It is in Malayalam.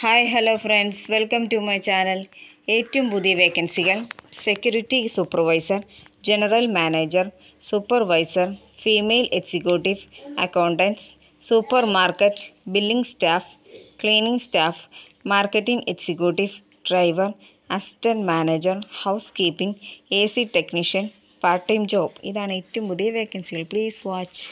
hi hello friends welcome to my channel ഏറ്റവും പുതിയ വേക്കൻസികൾ security supervisor general manager supervisor female executive accountants super market billing staff cleaning staff marketing executive driver assistant manager house keeping A C technician part time job ഇതാണ് ഏറ്റവും പുതിയ വേക്കൻസികൾ പ്ലീസ് വാച്ച്